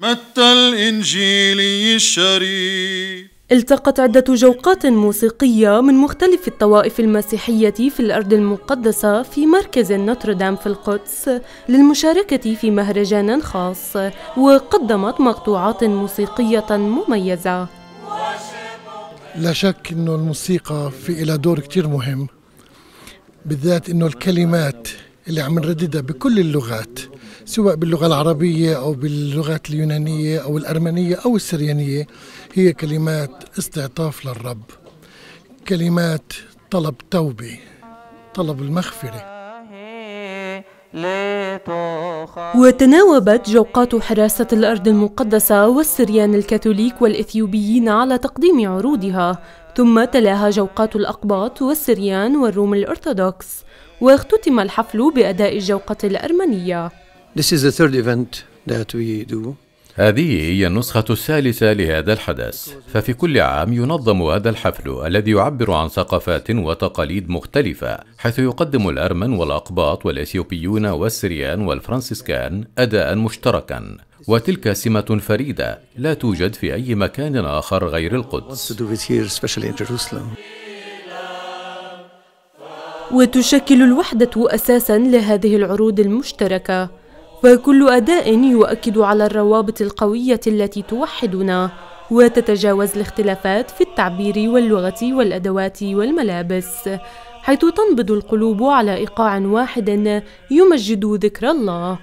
متى الإنجيلي الشريف التقت عدة جوقات موسيقية من مختلف الطوائف المسيحية في الأرض المقدسة في مركز نوتردام في القدس للمشاركة في مهرجان خاص وقدمت مقطوعات موسيقية مميزة لا شك أنه الموسيقى في إلى دور كتير مهم بالذات أنه الكلمات اللي عم نرددها بكل اللغات سواء باللغة العربية أو باللغات اليونانية أو الأرمنية أو السريانية هي كلمات استعطاف للرب كلمات طلب توبة طلب المغفرة وتناوبت جوقات حراسة الأرض المقدسة والسريان الكاثوليك والإثيوبيين على تقديم عروضها ثم تلاها جوقات الأقباط والسريان والروم الأرثوذكس واختتم الحفل بأداء الجوقة الأرمنية This is the third event that we do. هذه هي النسخة الثالثة لهذا الحدث، ففي كل عام ينظم هذا الحفل الذي يعبر عن ثقافات وتقاليد مختلفة، حيث يقدم الأرمن والأقباط والأثيوبيون والسريان والفرنسيسكان أداء مشتركا، وتلك سمة فريدة لا توجد في أي مكان آخر غير القدس. وتشكل الوحدة أساسا لهذه العروض المشتركة فكل أداء يؤكد على الروابط القوية التي توحدنا وتتجاوز الاختلافات في التعبير واللغة والأدوات والملابس حيث تنبض القلوب على إيقاع واحد يمجد ذكر الله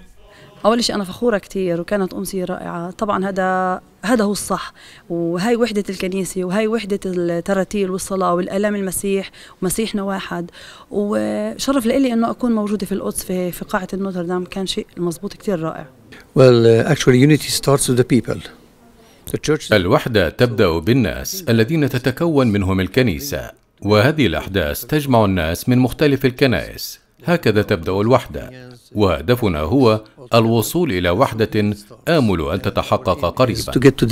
اول شيء انا فخوره كثير وكانت امسيه رائعه طبعا هذا هذا هو الصح وهي وحدة الكنيسة وهي وحدة التراتيل والصلاة والألام المسيح ومسيحنا واحد وشرف لإلي أنه أكون موجودة في القدس في, في قاعة النوتردام كان شيء مزبوط كثير رائع Well, uh, actually unity starts with the people. الوحدة تبدأ بالناس الذين تتكون منهم الكنيسة وهذه الأحداث تجمع الناس من مختلف الكنائس هكذا تبدا الوحده وهدفنا هو الوصول الى وحده امل ان تتحقق قريبا